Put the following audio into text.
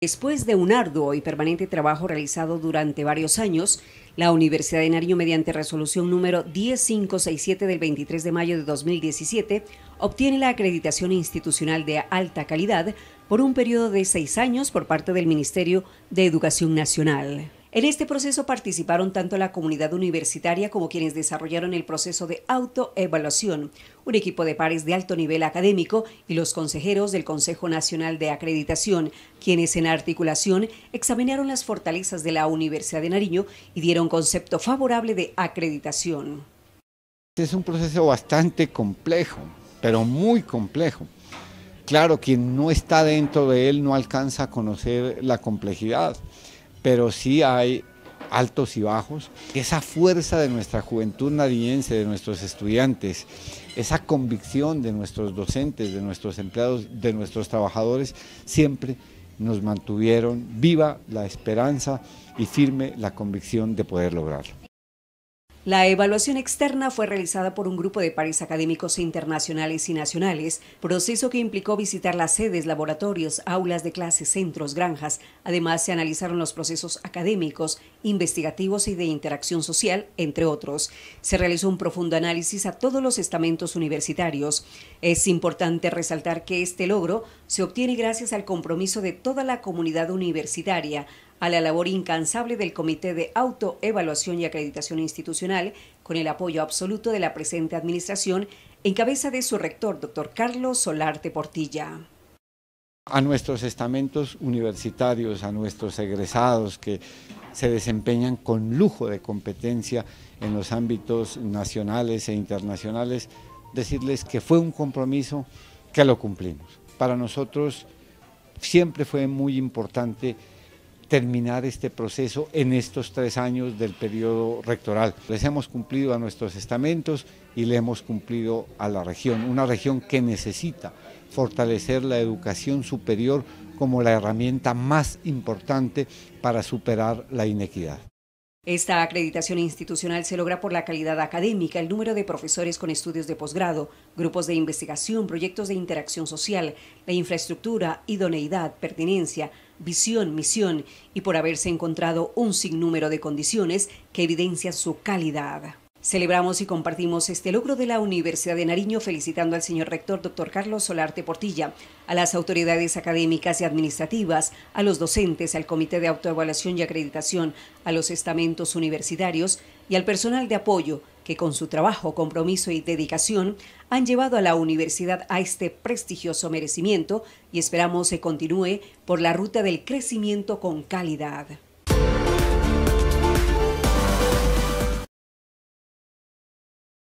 Después de un arduo y permanente trabajo realizado durante varios años, la Universidad de Nariño, mediante resolución número 10567 del 23 de mayo de 2017, obtiene la acreditación institucional de alta calidad por un periodo de seis años por parte del Ministerio de Educación Nacional. En este proceso participaron tanto la comunidad universitaria como quienes desarrollaron el proceso de autoevaluación, un equipo de pares de alto nivel académico y los consejeros del Consejo Nacional de Acreditación, quienes en articulación examinaron las fortalezas de la Universidad de Nariño y dieron concepto favorable de acreditación. Es un proceso bastante complejo, pero muy complejo. Claro, quien no está dentro de él no alcanza a conocer la complejidad pero sí hay altos y bajos. Esa fuerza de nuestra juventud nadiense, de nuestros estudiantes, esa convicción de nuestros docentes, de nuestros empleados, de nuestros trabajadores, siempre nos mantuvieron viva la esperanza y firme la convicción de poder lograrlo. La evaluación externa fue realizada por un grupo de pares académicos internacionales y nacionales, proceso que implicó visitar las sedes, laboratorios, aulas de clases, centros, granjas. Además, se analizaron los procesos académicos, investigativos y de interacción social, entre otros. Se realizó un profundo análisis a todos los estamentos universitarios. Es importante resaltar que este logro se obtiene gracias al compromiso de toda la comunidad universitaria, a la labor incansable del Comité de Autoevaluación y Acreditación Institucional, con el apoyo absoluto de la presente administración, en cabeza de su rector, doctor Carlos Solarte Portilla. A nuestros estamentos universitarios, a nuestros egresados que se desempeñan con lujo de competencia en los ámbitos nacionales e internacionales, decirles que fue un compromiso que lo cumplimos. Para nosotros siempre fue muy importante terminar este proceso en estos tres años del periodo rectoral. Les hemos cumplido a nuestros estamentos y le hemos cumplido a la región, una región que necesita fortalecer la educación superior como la herramienta más importante para superar la inequidad. Esta acreditación institucional se logra por la calidad académica, el número de profesores con estudios de posgrado, grupos de investigación, proyectos de interacción social, la infraestructura, idoneidad, pertinencia, visión, misión y por haberse encontrado un sinnúmero de condiciones que evidencian su calidad. Celebramos y compartimos este logro de la Universidad de Nariño felicitando al señor rector doctor Carlos Solarte Portilla, a las autoridades académicas y administrativas, a los docentes, al Comité de Autoevaluación y Acreditación, a los estamentos universitarios y al personal de apoyo que con su trabajo, compromiso y dedicación han llevado a la universidad a este prestigioso merecimiento y esperamos se continúe por la ruta del crecimiento con calidad.